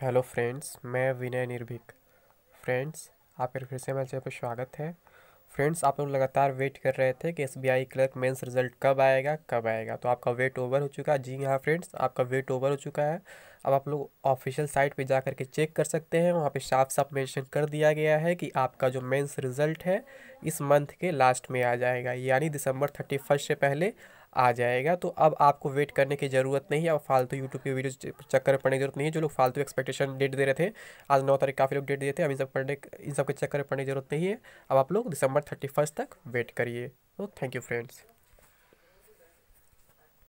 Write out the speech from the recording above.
hello friends मैं विनय निर्भिक friends आप फिर से मेरे पर स्वागत है फ्रेंड्स आप लोग लगातार वेट कर रहे थे कि S B I clerk mains result कब आएगा कब आएगा तो आपका वेट ओवर हो चुका है जी हाँ फ्रेंड्स आपका वेट ओवर हो चुका है अब आप लोग ऑफिशियल साइट पे जा करके चेक कर सकते हैं वहाँ पे साफ साफ मेंशन कर दिया गया है कि आपका जो मेंस रिज़ल्ट है इस मंथ के लास्ट में आ जाएगा यानी दिसंबर थर्टी फर्स्ट से पहले आ जाएगा तो अब आपको वेट करने की ज़रूरत नहीं है अब फालतू यूट्यूब की वीडियो चक्कर पड़ने की जरूरत नहीं है जो लोग फालतू एक्सपेक्टेशन डेट दे रहे थे आज नौ तारीख काफ़ी लोग डेट देते थे अब इन सब पढ़ने इन सब के चक्कर पड़ने की जरूरत नहीं है अब आप लोग दिसंबर थर्टी तक वेट करिए तो थैंक यू फ्रेंड्स